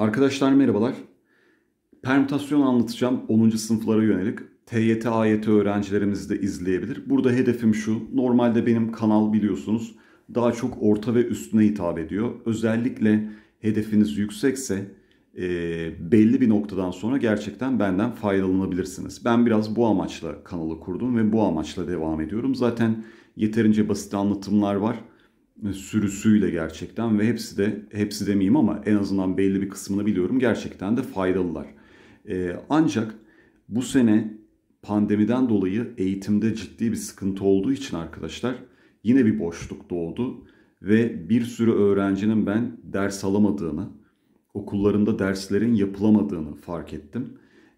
Arkadaşlar merhabalar. Permütasyon anlatacağım 10. sınıflara yönelik. TYT, AYT öğrencilerimiz de izleyebilir. Burada hedefim şu. Normalde benim kanal biliyorsunuz daha çok orta ve üstüne hitap ediyor. Özellikle hedefiniz yüksekse e, belli bir noktadan sonra gerçekten benden faydalanabilirsiniz. Ben biraz bu amaçla kanalı kurdum ve bu amaçla devam ediyorum. Zaten yeterince basit anlatımlar var sürüsüyle gerçekten ve hepsi de hepsi demeyeyim ama en azından belli bir kısmını biliyorum gerçekten de faydalılar. Ee, ancak bu sene pandemiden dolayı eğitimde ciddi bir sıkıntı olduğu için arkadaşlar yine bir boşluk doğdu ve bir sürü öğrencinin ben ders alamadığını, okullarında derslerin yapılamadığını fark ettim.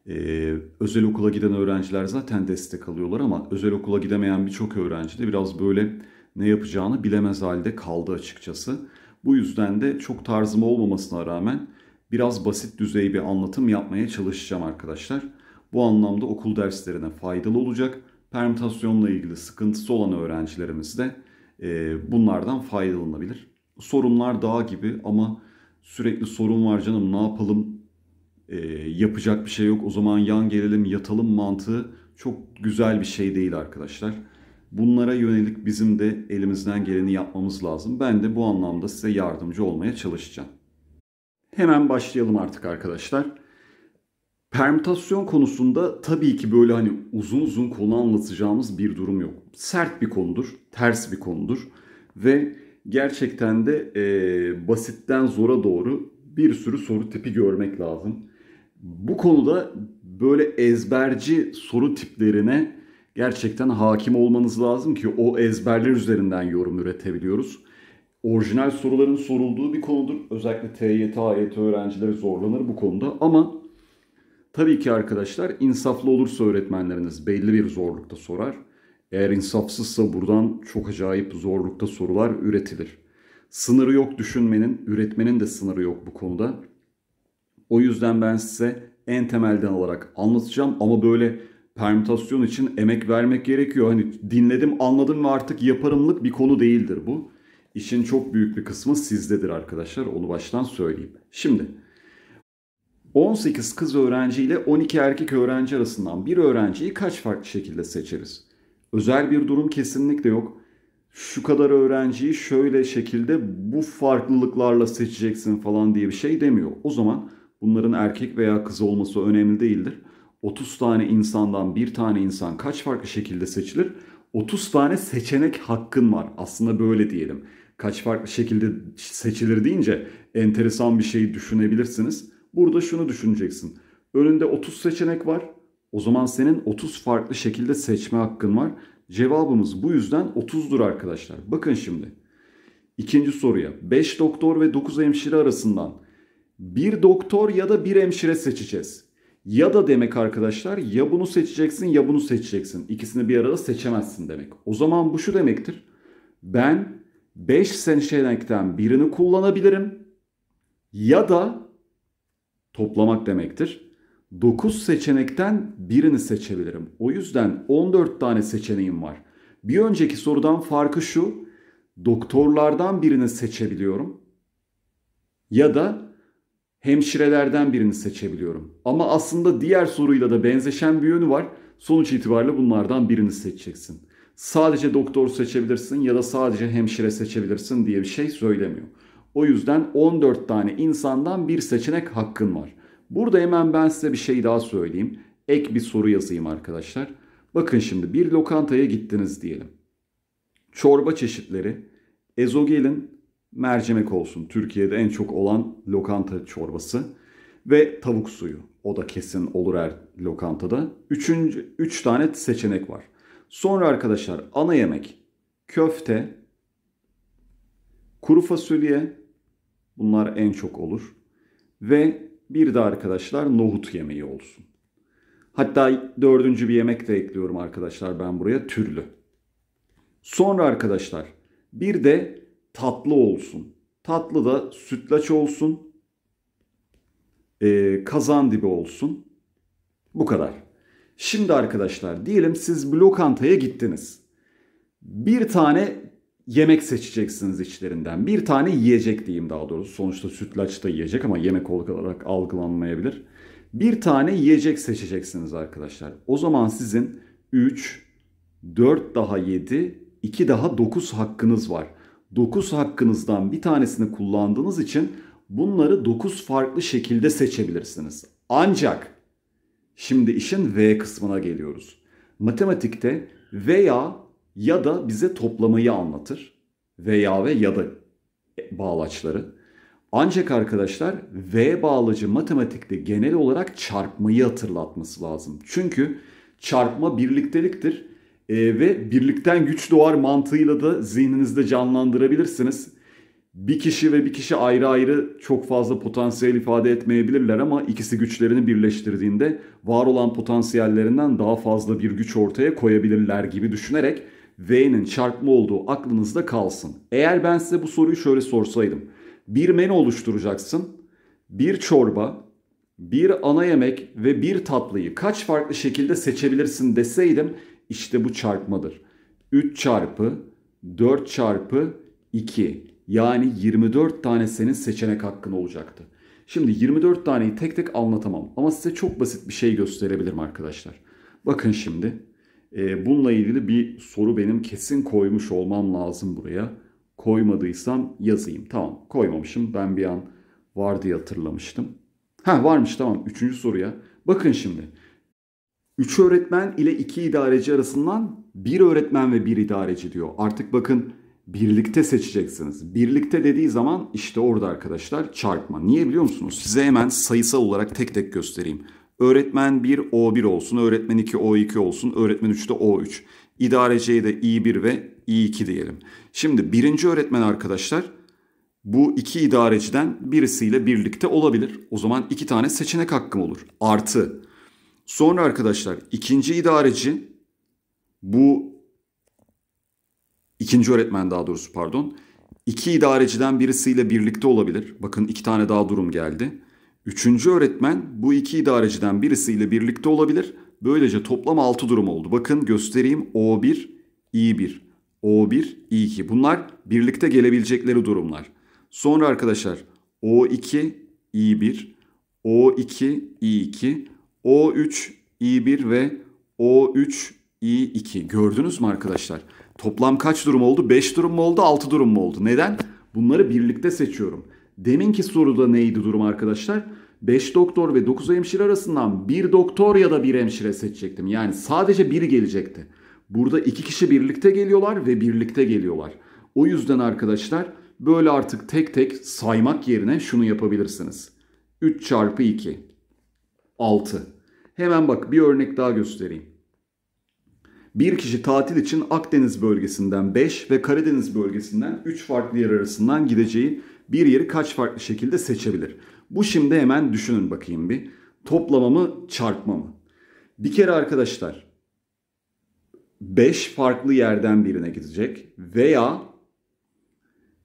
Ee, özel okula giden öğrenciler zaten destek alıyorlar ama özel okula gidemeyen birçok öğrenci de biraz böyle ne yapacağını bilemez halde kaldı açıkçası. Bu yüzden de çok tarzım olmamasına rağmen biraz basit düzey bir anlatım yapmaya çalışacağım arkadaşlar. Bu anlamda okul derslerine faydalı olacak. Permütasyonla ilgili sıkıntısı olan öğrencilerimiz de e, bunlardan faydalanabilir. Sorunlar dağ gibi ama sürekli sorun var canım ne yapalım e, yapacak bir şey yok o zaman yan gelelim yatalım mantığı çok güzel bir şey değil arkadaşlar. Bunlara yönelik bizim de elimizden geleni yapmamız lazım. Ben de bu anlamda size yardımcı olmaya çalışacağım. Hemen başlayalım artık arkadaşlar. Permütasyon konusunda tabii ki böyle hani uzun uzun konu anlatacağımız bir durum yok. Sert bir konudur, ters bir konudur ve gerçekten de e, basitten zora doğru bir sürü soru tipi görmek lazım. Bu konuda böyle ezberci soru tiplerine gerçekten hakim olmanız lazım ki o ezberler üzerinden yorum üretebiliyoruz. Orijinal soruların sorulduğu bir konudur. Özellikle TYT, AYT öğrencileri zorlanır bu konuda ama tabii ki arkadaşlar insaflı olursa öğretmenleriniz belli bir zorlukta sorar. Eğer insafsızsa buradan çok acayip zorlukta sorular üretilir. Sınırı yok düşünmenin, üretmenin de sınırı yok bu konuda. O yüzden ben size en temelden olarak anlatacağım ama böyle permütasyon için emek vermek gerekiyor. Hani dinledim, anladım ve artık yaparımlık bir konu değildir bu. İşin çok büyük bir kısmı sizdedir arkadaşlar. Onu baştan söyleyeyim. Şimdi 18 kız öğrenci ile 12 erkek öğrenci arasından bir öğrenciyi kaç farklı şekilde seçeriz? Özel bir durum kesinlikle yok. Şu kadar öğrenciyi şöyle şekilde bu farklılıklarla seçeceksin falan diye bir şey demiyor. O zaman bunların erkek veya kız olması önemli değildir. 30 tane insandan bir tane insan kaç farklı şekilde seçilir? 30 tane seçenek hakkın var. Aslında böyle diyelim. Kaç farklı şekilde seçilir deyince enteresan bir şey düşünebilirsiniz. Burada şunu düşüneceksin. Önünde 30 seçenek var. O zaman senin 30 farklı şekilde seçme hakkın var. Cevabımız bu yüzden 30'dur arkadaşlar. Bakın şimdi. İkinci soruya. 5 doktor ve 9 hemşire arasından bir doktor ya da bir hemşire seçeceğiz. Ya da demek arkadaşlar ya bunu seçeceksin ya bunu seçeceksin. İkisini bir arada seçemezsin demek. O zaman bu şu demektir. Ben 5 seçenekten birini kullanabilirim ya da toplamak demektir. 9 seçenekten birini seçebilirim. O yüzden 14 tane seçeneğim var. Bir önceki sorudan farkı şu. Doktorlardan birini seçebiliyorum. Ya da hemşirelerden birini seçebiliyorum. Ama aslında diğer soruyla da benzeşen bir yönü var. Sonuç itibariyle bunlardan birini seçeceksin. Sadece doktor seçebilirsin ya da sadece hemşire seçebilirsin diye bir şey söylemiyor. O yüzden 14 tane insandan bir seçenek hakkın var. Burada hemen ben size bir şey daha söyleyeyim. Ek bir soru yazayım arkadaşlar. Bakın şimdi bir lokantaya gittiniz diyelim. Çorba çeşitleri, ezogelin mercimek olsun. Türkiye'de en çok olan lokanta çorbası ve tavuk suyu. O da kesin olur her lokantada. Üçüncü, üç tane seçenek var. Sonra arkadaşlar ana yemek köfte, kuru fasulye bunlar en çok olur. Ve bir de arkadaşlar nohut yemeği olsun. Hatta dördüncü bir yemek de ekliyorum arkadaşlar ben buraya türlü. Sonra arkadaşlar bir de tatlı olsun. Tatlı da sütlaç olsun. E, kazan dibi olsun. Bu kadar. Şimdi arkadaşlar diyelim siz bir lokantaya gittiniz. Bir tane yemek seçeceksiniz içlerinden. Bir tane yiyecek diyeyim daha doğrusu. Sonuçta sütlaç da yiyecek ama yemek olarak algılanmayabilir. Bir tane yiyecek seçeceksiniz arkadaşlar. O zaman sizin 3, 4 daha 7, 2 daha 9 hakkınız var. 9 hakkınızdan bir tanesini kullandığınız için bunları 9 farklı şekilde seçebilirsiniz. Ancak şimdi işin V kısmına geliyoruz. Matematikte veya ya da bize toplamayı anlatır. Veya ve ya da bağlaçları. Ancak arkadaşlar V bağlacı matematikte genel olarak çarpmayı hatırlatması lazım. Çünkü çarpma birlikteliktir e, ve birlikten güç doğar mantığıyla da zihninizde canlandırabilirsiniz. Bir kişi ve bir kişi ayrı ayrı çok fazla potansiyel ifade etmeyebilirler ama ikisi güçlerini birleştirdiğinde var olan potansiyellerinden daha fazla bir güç ortaya koyabilirler gibi düşünerek V'nin çarpma olduğu aklınızda kalsın. Eğer ben size bu soruyu şöyle sorsaydım. Bir menü oluşturacaksın. Bir çorba, bir ana yemek ve bir tatlıyı kaç farklı şekilde seçebilirsin deseydim işte bu çarpmadır. 3 çarpı 4 çarpı 2 yani 24 tane senin seçenek hakkın olacaktı. Şimdi 24 taneyi tek tek anlatamam ama size çok basit bir şey gösterebilirim arkadaşlar. Bakın şimdi e, bununla ilgili bir soru benim kesin koymuş olmam lazım buraya. Koymadıysam yazayım. Tamam koymamışım ben bir an var diye hatırlamıştım. Ha varmış tamam 3. soruya. Bakın şimdi 3 öğretmen ile 2 idareci arasından 1 öğretmen ve 1 idareci diyor. Artık bakın birlikte seçeceksiniz. Birlikte dediği zaman işte orada arkadaşlar çarpma. Niye biliyor musunuz? Size hemen sayısal olarak tek tek göstereyim. Öğretmen 1 O1 olsun, öğretmen 2 O2 olsun, öğretmen 3 de O3. İdareciye de İ1 ve İ2 diyelim. Şimdi birinci öğretmen arkadaşlar bu iki idareciden birisiyle birlikte olabilir. O zaman iki tane seçenek hakkım olur. Artı Sonra arkadaşlar ikinci idareci bu ikinci öğretmen daha doğrusu pardon. İki idareciden birisiyle birlikte olabilir. Bakın iki tane daha durum geldi. Üçüncü öğretmen bu iki idareciden birisiyle birlikte olabilir. Böylece toplam altı durum oldu. Bakın göstereyim O1, İ1, O1, İ2. Bunlar birlikte gelebilecekleri durumlar. Sonra arkadaşlar O2, İ1, O2, İ2, o3, I1 ve O3, I2. Gördünüz mü arkadaşlar? Toplam kaç durum oldu? 5 durum mu oldu? 6 durum mu oldu? Neden? Bunları birlikte seçiyorum. Deminki soruda neydi durum arkadaşlar? 5 doktor ve 9 hemşire arasından 1 doktor ya da 1 hemşire seçecektim. Yani sadece biri gelecekti. Burada 2 kişi birlikte geliyorlar ve birlikte geliyorlar. O yüzden arkadaşlar böyle artık tek tek saymak yerine şunu yapabilirsiniz. 3 çarpı 2 6. Hemen bak bir örnek daha göstereyim. Bir kişi tatil için Akdeniz bölgesinden 5 ve Karadeniz bölgesinden 3 farklı yer arasından gideceği bir yeri kaç farklı şekilde seçebilir? Bu şimdi hemen düşünün bakayım bir. Toplama mı, çarpma mı? Bir kere arkadaşlar 5 farklı yerden birine gidecek veya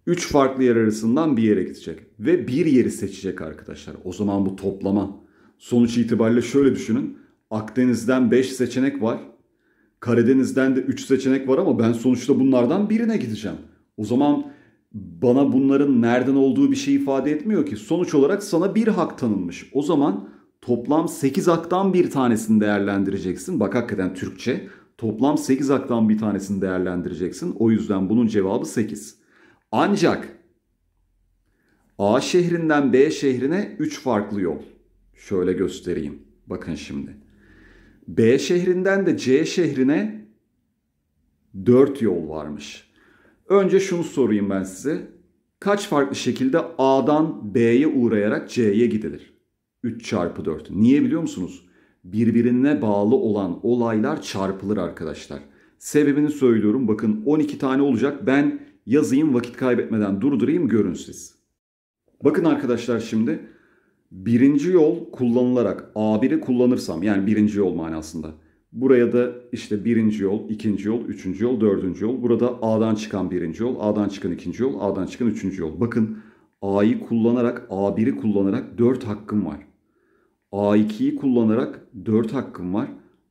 3 farklı yer arasından bir yere gidecek ve bir yeri seçecek arkadaşlar. O zaman bu toplama Sonuç itibariyle şöyle düşünün. Akdeniz'den 5 seçenek var. Karadeniz'den de 3 seçenek var ama ben sonuçta bunlardan birine gideceğim. O zaman bana bunların nereden olduğu bir şey ifade etmiyor ki. Sonuç olarak sana bir hak tanınmış. O zaman toplam 8 haktan bir tanesini değerlendireceksin. Bak hakikaten Türkçe. Toplam 8 haktan bir tanesini değerlendireceksin. O yüzden bunun cevabı 8. Ancak A şehrinden B şehrine 3 farklı yol. Şöyle göstereyim. Bakın şimdi. B şehrinden de C şehrine 4 yol varmış. Önce şunu sorayım ben size. Kaç farklı şekilde A'dan B'ye uğrayarak C'ye gidilir? 3 çarpı 4. Niye biliyor musunuz? Birbirine bağlı olan olaylar çarpılır arkadaşlar. Sebebini söylüyorum. Bakın 12 tane olacak. Ben yazayım vakit kaybetmeden durdurayım görün siz. Bakın arkadaşlar şimdi birinci yol kullanılarak A1'i kullanırsam yani birinci yol manasında. Buraya da işte birinci yol, ikinci yol, üçüncü yol, dördüncü yol. Burada A'dan çıkan birinci yol, A'dan çıkan ikinci yol, A'dan çıkan üçüncü yol. Bakın A'yı kullanarak, A1'i kullanarak dört hakkım var. A2'yi kullanarak dört hakkım var.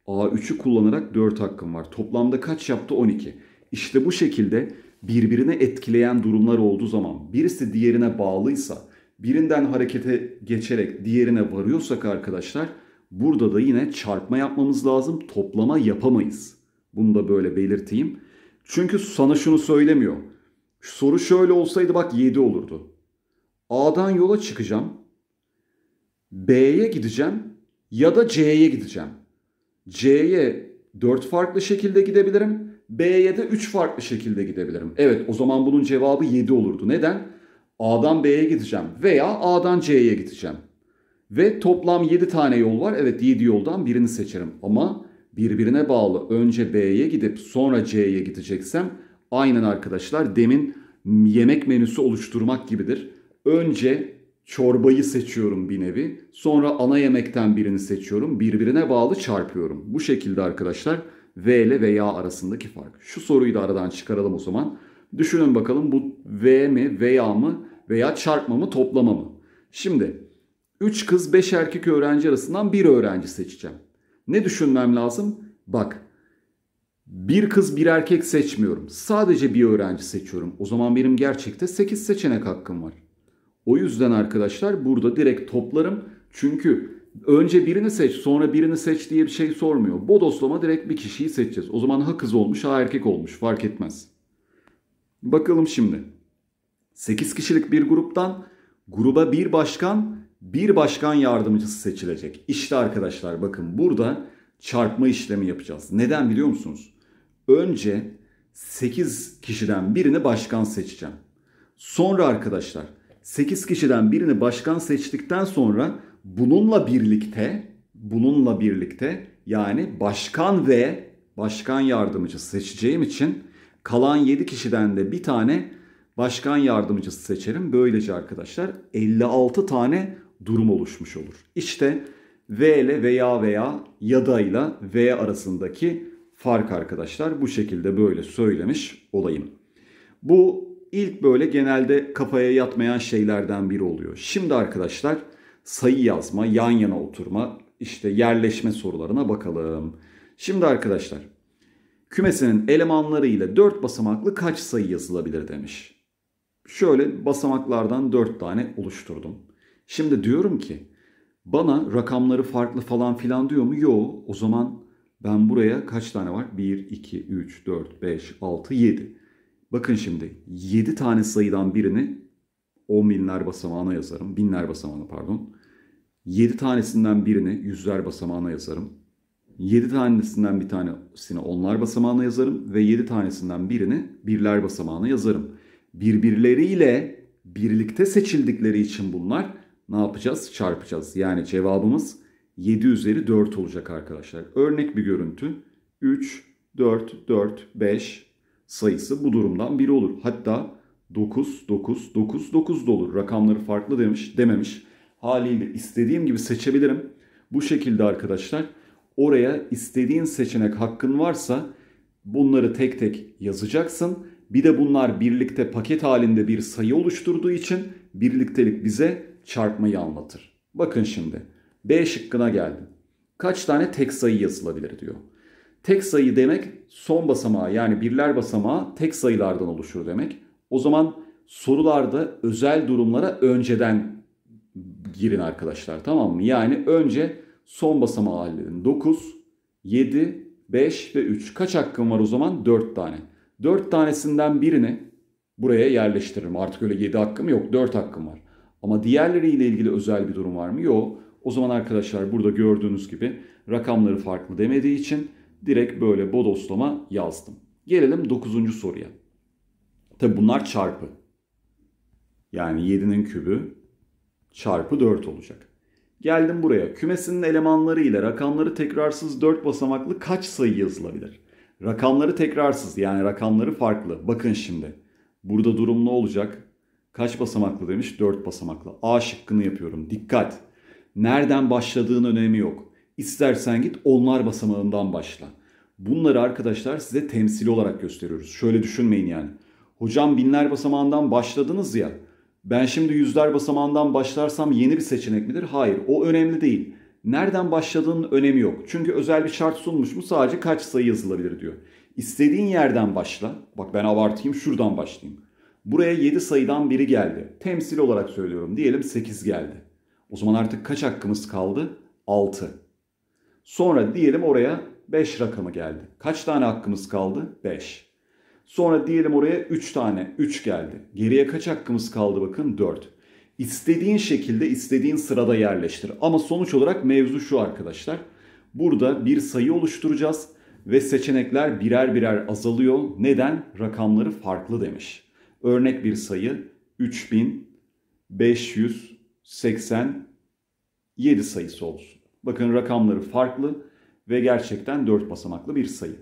A3'ü kullanarak dört hakkım var. Toplamda kaç yaptı? 12. İşte bu şekilde birbirine etkileyen durumlar olduğu zaman birisi diğerine bağlıysa birinden harekete geçerek diğerine varıyorsak arkadaşlar burada da yine çarpma yapmamız lazım. Toplama yapamayız. Bunu da böyle belirteyim. Çünkü sana şunu söylemiyor. Soru şöyle olsaydı bak 7 olurdu. A'dan yola çıkacağım. B'ye gideceğim ya da C'ye gideceğim. C'ye 4 farklı şekilde gidebilirim. B'ye de 3 farklı şekilde gidebilirim. Evet o zaman bunun cevabı 7 olurdu. Neden? A'dan B'ye gideceğim veya A'dan C'ye gideceğim. Ve toplam 7 tane yol var. Evet 7 yoldan birini seçerim ama birbirine bağlı önce B'ye gidip sonra C'ye gideceksem aynen arkadaşlar demin yemek menüsü oluşturmak gibidir. Önce çorbayı seçiyorum bir nevi. Sonra ana yemekten birini seçiyorum. Birbirine bağlı çarpıyorum. Bu şekilde arkadaşlar V ile veya arasındaki fark. Şu soruyu da aradan çıkaralım o zaman. Düşünün bakalım bu V mi, veya mı veya çarpma mı, toplama mı? Şimdi 3 kız 5 erkek öğrenci arasından bir öğrenci seçeceğim. Ne düşünmem lazım? Bak bir kız bir erkek seçmiyorum. Sadece bir öğrenci seçiyorum. O zaman benim gerçekte 8 seçenek hakkım var. O yüzden arkadaşlar burada direkt toplarım. Çünkü önce birini seç sonra birini seç diye bir şey sormuyor. Bodoslama direkt bir kişiyi seçeceğiz. O zaman ha kız olmuş ha erkek olmuş fark etmez. Bakalım şimdi. 8 kişilik bir gruptan gruba bir başkan, bir başkan yardımcısı seçilecek. İşte arkadaşlar bakın burada çarpma işlemi yapacağız. Neden biliyor musunuz? Önce 8 kişiden birini başkan seçeceğim. Sonra arkadaşlar 8 kişiden birini başkan seçtikten sonra bununla birlikte bununla birlikte yani başkan ve başkan yardımcısı seçeceğim için Kalan 7 kişiden de bir tane başkan yardımcısı seçerim. Böylece arkadaşlar 56 tane durum oluşmuş olur. İşte V ile veya veya ya da ile V arasındaki fark arkadaşlar bu şekilde böyle söylemiş olayım. Bu ilk böyle genelde kafaya yatmayan şeylerden biri oluyor. Şimdi arkadaşlar sayı yazma, yan yana oturma, işte yerleşme sorularına bakalım. Şimdi arkadaşlar kümesinin elemanlarıyla 4 basamaklı kaç sayı yazılabilir demiş. Şöyle basamaklardan 4 tane oluşturdum. Şimdi diyorum ki bana rakamları farklı falan filan diyor mu? Yo o zaman ben buraya kaç tane var? 1, 2, 3, 4, 5, 6, 7. Bakın şimdi 7 tane sayıdan birini 10 binler basamağına yazarım. Binler basamağına pardon. 7 tanesinden birini yüzler basamağına yazarım. 7 tanesinden bir tanesini onlar basamağına yazarım ve 7 tanesinden birini birler basamağına yazarım. Birbirleriyle birlikte seçildikleri için bunlar ne yapacağız? Çarpacağız. Yani cevabımız 7 üzeri 4 olacak arkadaşlar. Örnek bir görüntü 3, 4, 4, 5 sayısı bu durumdan biri olur. Hatta 9, 9, 9, 9 da olur. Rakamları farklı demiş, dememiş. Haliyle istediğim gibi seçebilirim. Bu şekilde arkadaşlar Oraya istediğin seçenek hakkın varsa bunları tek tek yazacaksın. Bir de bunlar birlikte paket halinde bir sayı oluşturduğu için birliktelik bize çarpmayı anlatır. Bakın şimdi B şıkkına geldim. Kaç tane tek sayı yazılabilir diyor. Tek sayı demek son basamağı yani birler basamağı tek sayılardan oluşur demek. O zaman sorularda özel durumlara önceden girin arkadaşlar tamam mı? Yani önce Son basamağı halledin. 9, 7, 5 ve 3. Kaç hakkım var o zaman? 4 tane. 4 tanesinden birini buraya yerleştiririm. Artık öyle 7 hakkım yok. 4 hakkım var. Ama diğerleriyle ilgili özel bir durum var mı? Yok. O zaman arkadaşlar burada gördüğünüz gibi rakamları farklı demediği için direkt böyle bodoslama yazdım. Gelelim 9. soruya. Tabi bunlar çarpı. Yani 7'nin kübü çarpı 4 olacak. Geldim buraya. Kümesinin elemanları ile rakamları tekrarsız 4 basamaklı kaç sayı yazılabilir? Rakamları tekrarsız yani rakamları farklı. Bakın şimdi. Burada durum ne olacak? Kaç basamaklı demiş? 4 basamaklı. A şıkkını yapıyorum. Dikkat. Nereden başladığın önemi yok. İstersen git onlar basamağından başla. Bunları arkadaşlar size temsili olarak gösteriyoruz. Şöyle düşünmeyin yani. Hocam binler basamağından başladınız ya ben şimdi yüzler basamağından başlarsam yeni bir seçenek midir? Hayır. O önemli değil. Nereden başladığının önemi yok. Çünkü özel bir şart sunmuş mu sadece kaç sayı yazılabilir diyor. İstediğin yerden başla. Bak ben abartayım şuradan başlayayım. Buraya 7 sayıdan biri geldi. Temsil olarak söylüyorum. Diyelim 8 geldi. O zaman artık kaç hakkımız kaldı? 6. Sonra diyelim oraya 5 rakamı geldi. Kaç tane hakkımız kaldı? 5. Sonra diyelim oraya 3 tane. 3 geldi. Geriye kaç hakkımız kaldı bakın? 4. İstediğin şekilde istediğin sırada yerleştir. Ama sonuç olarak mevzu şu arkadaşlar. Burada bir sayı oluşturacağız ve seçenekler birer birer azalıyor. Neden? Rakamları farklı demiş. Örnek bir sayı 3587 sayısı olsun. Bakın rakamları farklı ve gerçekten 4 basamaklı bir sayı.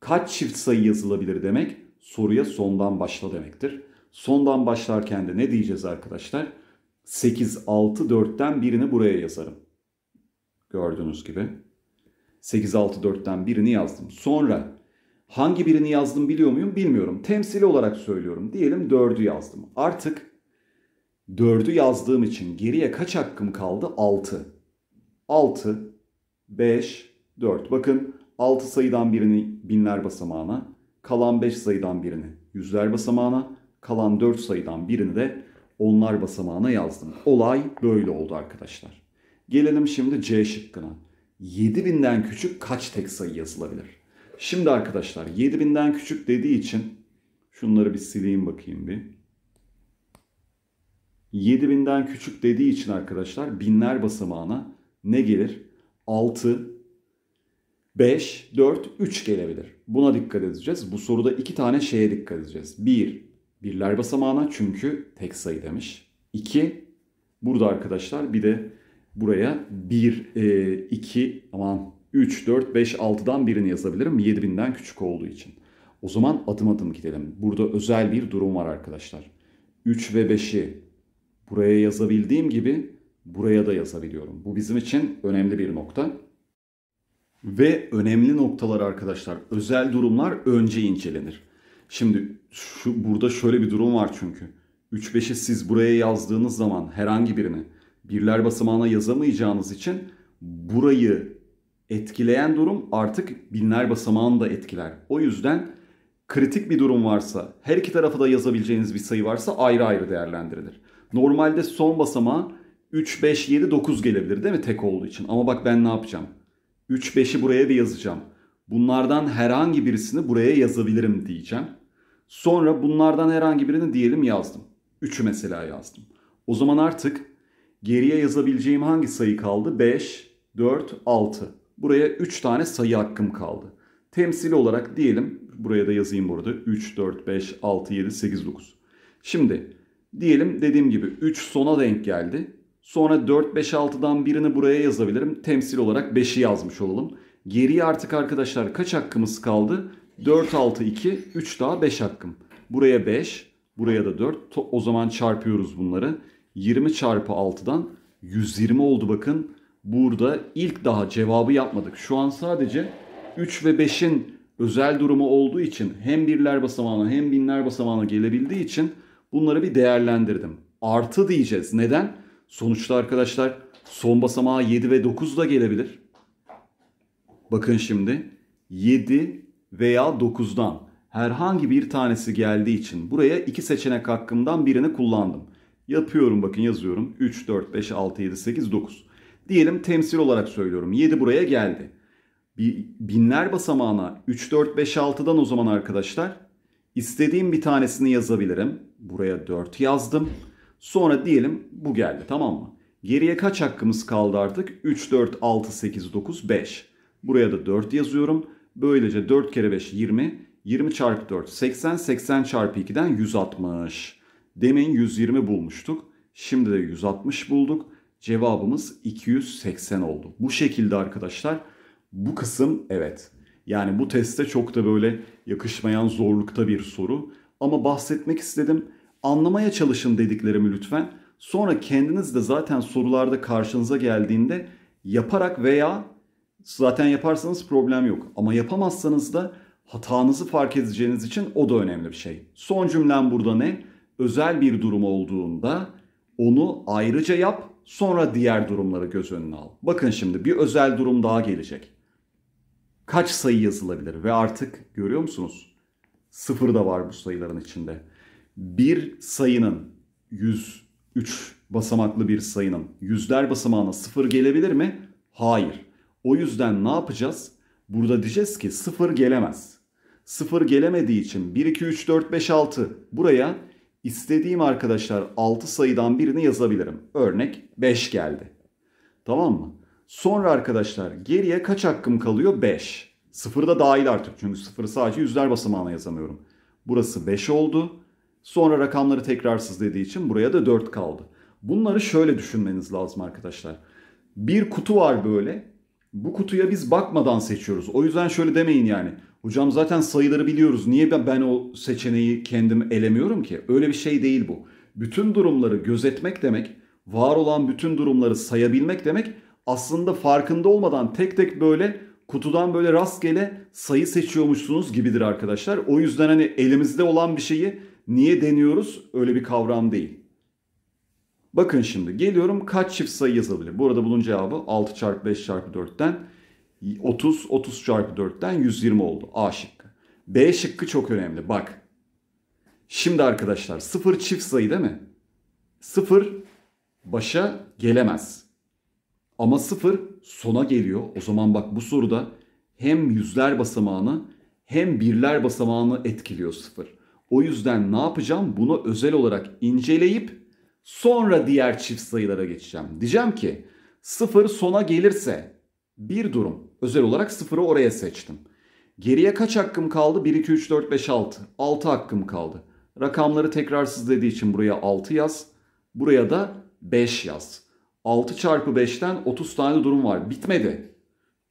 Kaç çift sayı yazılabilir demek? soruya sondan başla demektir. Sondan başlarken de ne diyeceğiz arkadaşlar? 8, 6, 4'ten birini buraya yazarım. Gördüğünüz gibi. 8, 6, 4'ten birini yazdım. Sonra hangi birini yazdım biliyor muyum bilmiyorum. Temsili olarak söylüyorum. Diyelim 4'ü yazdım. Artık 4'ü yazdığım için geriye kaç hakkım kaldı? 6. 6, 5, 4. Bakın 6 sayıdan birini binler basamağına, kalan 5 sayıdan birini yüzler basamağına, kalan 4 sayıdan birini de onlar basamağına yazdım. Olay böyle oldu arkadaşlar. Gelelim şimdi C şıkkına. 7000'den küçük kaç tek sayı yazılabilir? Şimdi arkadaşlar 7000'den küçük dediği için şunları bir sileyim bakayım bir. 7000'den küçük dediği için arkadaşlar binler basamağına ne gelir? 6 5, 4, 3 gelebilir. Buna dikkat edeceğiz. Bu soruda iki tane şeye dikkat edeceğiz. 1, bir, birler basamağına çünkü tek sayı demiş. 2, burada arkadaşlar bir de buraya 1, 2, e, aman 3, 4, 5, 6'dan birini yazabilirim. 7000'den küçük olduğu için. O zaman adım adım gidelim. Burada özel bir durum var arkadaşlar. 3 ve 5'i buraya yazabildiğim gibi buraya da yazabiliyorum. Bu bizim için önemli bir nokta. Ve önemli noktalar arkadaşlar. Özel durumlar önce incelenir. Şimdi şu burada şöyle bir durum var çünkü. 3-5'i siz buraya yazdığınız zaman herhangi birini birler basamağına yazamayacağınız için burayı etkileyen durum artık binler basamağını da etkiler. O yüzden kritik bir durum varsa, her iki tarafı da yazabileceğiniz bir sayı varsa ayrı ayrı değerlendirilir. Normalde son basamağa 3, 5, 7, 9 gelebilir değil mi tek olduğu için? Ama bak ben ne yapacağım? 3-5'i buraya da yazacağım. Bunlardan herhangi birisini buraya yazabilirim diyeceğim. Sonra bunlardan herhangi birini diyelim yazdım. 3'ü mesela yazdım. O zaman artık geriye yazabileceğim hangi sayı kaldı? 5, 4, 6. Buraya 3 tane sayı hakkım kaldı. Temsili olarak diyelim buraya da yazayım burada 3, 4, 5, 6, 7, 8, 9. Şimdi diyelim dediğim gibi 3 sona denk geldi. Sonra 4-5-6'dan birini buraya yazabilirim. Temsil olarak 5'i yazmış olalım. Geriye artık arkadaşlar kaç hakkımız kaldı? 4-6-2, 3 daha 5 hakkım. Buraya 5, buraya da 4. O zaman çarpıyoruz bunları. 20 çarpı 6'dan 120 oldu bakın. Burada ilk daha cevabı yapmadık. Şu an sadece 3 ve 5'in özel durumu olduğu için hem birler basamağına hem binler basamağına gelebildiği için bunları bir değerlendirdim. Artı diyeceğiz. Neden? Sonuçta arkadaşlar son basamağa 7 ve 9 da gelebilir. Bakın şimdi 7 veya 9'dan herhangi bir tanesi geldiği için buraya iki seçenek hakkımdan birini kullandım. Yapıyorum bakın yazıyorum 3, 4, 5, 6, 7, 8, 9. Diyelim temsil olarak söylüyorum 7 buraya geldi. Bir binler basamağına 3, 4, 5, 6'dan o zaman arkadaşlar istediğim bir tanesini yazabilirim. Buraya 4 yazdım. Sonra diyelim bu geldi tamam mı? Geriye kaç hakkımız kaldı artık? 3, 4, 6, 8, 9, 5. Buraya da 4 yazıyorum. Böylece 4 kere 5 20. 20 çarpı 4 80. 80 çarpı 2'den 160. Demin 120 bulmuştuk. Şimdi de 160 bulduk. Cevabımız 280 oldu. Bu şekilde arkadaşlar bu kısım evet. Yani bu teste çok da böyle yakışmayan zorlukta bir soru. Ama bahsetmek istedim. Anlamaya çalışın dediklerimi lütfen. Sonra kendiniz de zaten sorularda karşınıza geldiğinde yaparak veya zaten yaparsanız problem yok. Ama yapamazsanız da hatanızı fark edeceğiniz için o da önemli bir şey. Son cümlem burada ne? Özel bir durum olduğunda onu ayrıca yap sonra diğer durumları göz önüne al. Bakın şimdi bir özel durum daha gelecek. Kaç sayı yazılabilir ve artık görüyor musunuz? Sıfır da var bu sayıların içinde bir sayının 103 basamaklı bir sayının yüzler basamağına sıfır gelebilir mi? Hayır. O yüzden ne yapacağız? Burada diyeceğiz ki sıfır gelemez. Sıfır gelemediği için 1, 2, 3, 4, 5, 6 buraya istediğim arkadaşlar 6 sayıdan birini yazabilirim. Örnek 5 geldi. Tamam mı? Sonra arkadaşlar geriye kaç hakkım kalıyor? 5. Sıfır da dahil artık çünkü sıfırı sadece yüzler basamağına yazamıyorum. Burası 5 oldu. Sonra rakamları tekrarsız dediği için buraya da 4 kaldı. Bunları şöyle düşünmeniz lazım arkadaşlar. Bir kutu var böyle. Bu kutuya biz bakmadan seçiyoruz. O yüzden şöyle demeyin yani. Hocam zaten sayıları biliyoruz. Niye ben o seçeneği kendim elemiyorum ki? Öyle bir şey değil bu. Bütün durumları gözetmek demek, var olan bütün durumları sayabilmek demek aslında farkında olmadan tek tek böyle kutudan böyle rastgele sayı seçiyormuşsunuz gibidir arkadaşlar. O yüzden hani elimizde olan bir şeyi Niye deniyoruz? Öyle bir kavram değil. Bakın şimdi geliyorum kaç çift sayı yazabilir? Burada arada bunun cevabı 6 çarpı 5 çarpı 4'ten 30, 30 çarpı 4'ten 120 oldu. A şıkkı. B şıkkı çok önemli. Bak. Şimdi arkadaşlar 0 çift sayı değil mi? 0 başa gelemez. Ama 0 sona geliyor. O zaman bak bu soruda hem yüzler basamağını hem birler basamağını etkiliyor 0. O yüzden ne yapacağım? Bunu özel olarak inceleyip sonra diğer çift sayılara geçeceğim. Diyeceğim ki sıfır sona gelirse bir durum. Özel olarak sıfırı oraya seçtim. Geriye kaç hakkım kaldı? 1, 2, 3, 4, 5, 6. 6 hakkım kaldı. Rakamları tekrarsız dediği için buraya 6 yaz. Buraya da 5 yaz. 6 çarpı 5'ten 30 tane durum var. Bitmedi.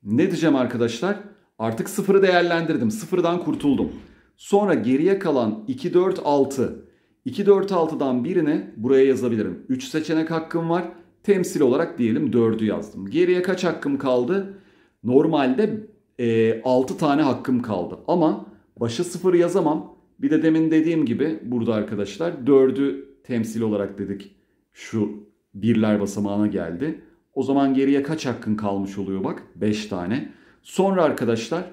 Ne diyeceğim arkadaşlar? Artık sıfırı değerlendirdim. Sıfırdan kurtuldum. Sonra geriye kalan 2, 4, 6. 2, 4, 6'dan birini buraya yazabilirim. 3 seçenek hakkım var. Temsil olarak diyelim 4'ü yazdım. Geriye kaç hakkım kaldı? Normalde e, 6 tane hakkım kaldı. Ama başa 0 yazamam. Bir de demin dediğim gibi burada arkadaşlar 4'ü temsil olarak dedik. Şu birler basamağına geldi. O zaman geriye kaç hakkın kalmış oluyor bak? 5 tane. Sonra arkadaşlar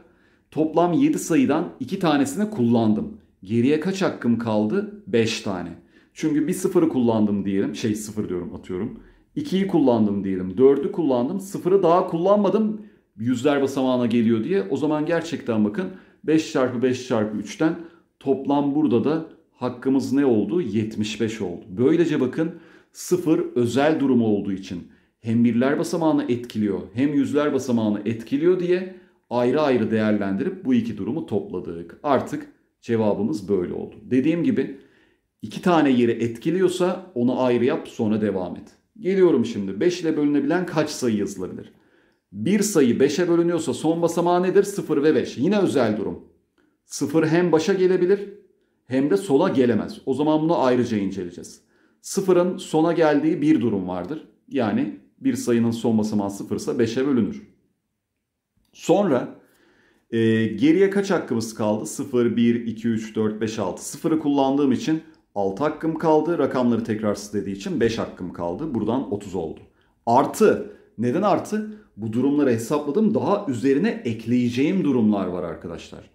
Toplam 7 sayıdan 2 tanesini kullandım. Geriye kaç hakkım kaldı? 5 tane. Çünkü bir sıfırı kullandım diyelim. Şey sıfır diyorum atıyorum. 2'yi kullandım diyelim. 4'ü kullandım. Sıfırı daha kullanmadım. Yüzler basamağına geliyor diye. O zaman gerçekten bakın 5 çarpı 5 çarpı 3'ten toplam burada da hakkımız ne oldu? 75 oldu. Böylece bakın sıfır özel durumu olduğu için hem birler basamağını etkiliyor hem yüzler basamağını etkiliyor diye ayrı ayrı değerlendirip bu iki durumu topladık. Artık cevabımız böyle oldu. Dediğim gibi iki tane yeri etkiliyorsa onu ayrı yap sonra devam et. Geliyorum şimdi 5 ile bölünebilen kaç sayı yazılabilir? Bir sayı 5'e bölünüyorsa son basamağı nedir? 0 ve 5. Yine özel durum. 0 hem başa gelebilir hem de sola gelemez. O zaman bunu ayrıca inceleyeceğiz. Sıfırın sona geldiği bir durum vardır. Yani bir sayının son basamağı 0 ise 5'e bölünür. Sonra e, geriye kaç hakkımız kaldı? 0, 1, 2, 3, 4, 5, 6. 0'ı kullandığım için 6 hakkım kaldı. Rakamları tekrarsız dediği için 5 hakkım kaldı. Buradan 30 oldu. Artı. Neden artı? Bu durumları hesapladım. Daha üzerine ekleyeceğim durumlar var arkadaşlar.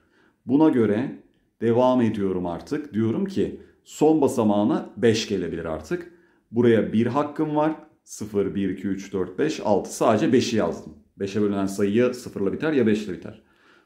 Buna göre devam ediyorum artık. Diyorum ki son basamağına 5 gelebilir artık. Buraya 1 hakkım var. 0, 1, 2, 3, 4, 5, 6. Sadece 5'i yazdım. 5'e bölünen sayı ya 0 ile biter ya 5 ile biter.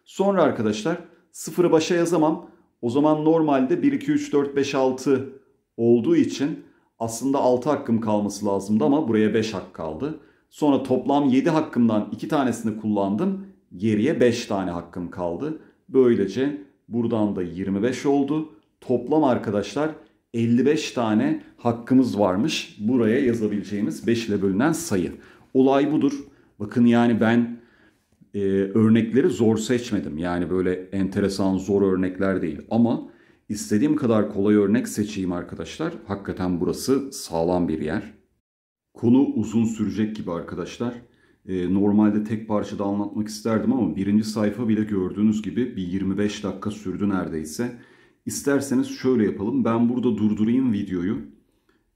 Sonra arkadaşlar 0'ı başa yazamam. O zaman normalde 1, 2, 3, 4, 5, 6 olduğu için aslında 6 hakkım kalması lazımdı ama buraya 5 hak kaldı. Sonra toplam 7 hakkımdan 2 tanesini kullandım. Geriye 5 tane hakkım kaldı. Böylece buradan da 25 oldu. Toplam arkadaşlar 55 tane hakkımız varmış. Buraya yazabileceğimiz 5 ile bölünen sayı. Olay budur. Bakın yani ben e, örnekleri zor seçmedim. Yani böyle enteresan zor örnekler değil ama istediğim kadar kolay örnek seçeyim arkadaşlar. Hakikaten burası sağlam bir yer. Konu uzun sürecek gibi arkadaşlar. E, normalde tek parçada anlatmak isterdim ama birinci sayfa bile gördüğünüz gibi bir 25 dakika sürdü neredeyse. İsterseniz şöyle yapalım. Ben burada durdurayım videoyu.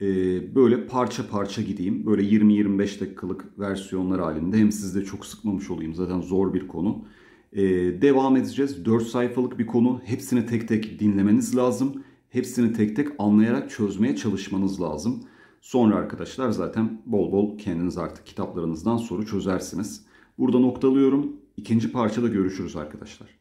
Ee, böyle parça parça gideyim. Böyle 20-25 dakikalık versiyonlar halinde. Hem sizi de çok sıkmamış olayım. Zaten zor bir konu. Ee, devam edeceğiz. 4 sayfalık bir konu. Hepsini tek tek dinlemeniz lazım. Hepsini tek tek anlayarak çözmeye çalışmanız lazım. Sonra arkadaşlar zaten bol bol kendiniz artık kitaplarınızdan soru çözersiniz. Burada noktalıyorum. İkinci parçada görüşürüz arkadaşlar.